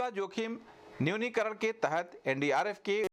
आपदा जोखिम न्यूनीकरण के तहत एनडीआरएफ के